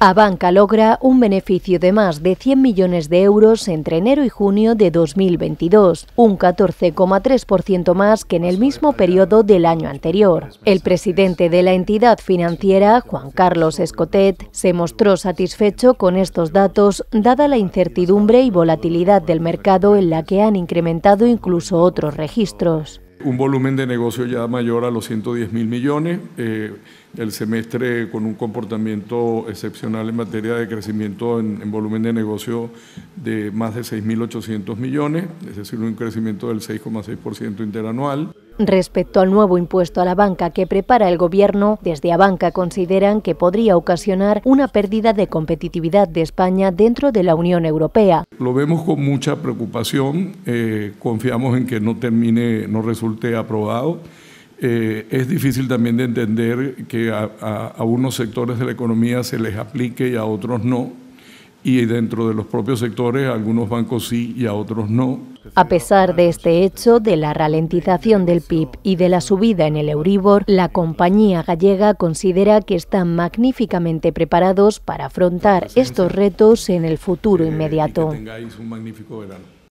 Abanca logra un beneficio de más de 100 millones de euros entre enero y junio de 2022, un 14,3% más que en el mismo periodo del año anterior. El presidente de la entidad financiera, Juan Carlos Escotet, se mostró satisfecho con estos datos, dada la incertidumbre y volatilidad del mercado en la que han incrementado incluso otros registros un volumen de negocio ya mayor a los 110 mil millones, eh, el semestre con un comportamiento excepcional en materia de crecimiento en, en volumen de negocio de más de 6.800 millones, es decir, un crecimiento del 6,6% interanual. Respecto al nuevo impuesto a la banca que prepara el Gobierno, desde Abanca consideran que podría ocasionar una pérdida de competitividad de España dentro de la Unión Europea. Lo vemos con mucha preocupación, eh, confiamos en que no termine, no resulte aprobado. Eh, es difícil también de entender que a, unos sectores de la economía se les aplique y a otros no. Y dentro de los propios sectores, a algunos bancos sí y a otros no. A pesar de este hecho, de la ralentización del PIB y de la subida en el Euribor, la compañía gallega considera que están magníficamente preparados para afrontar estos retos en el futuro eh, inmediato.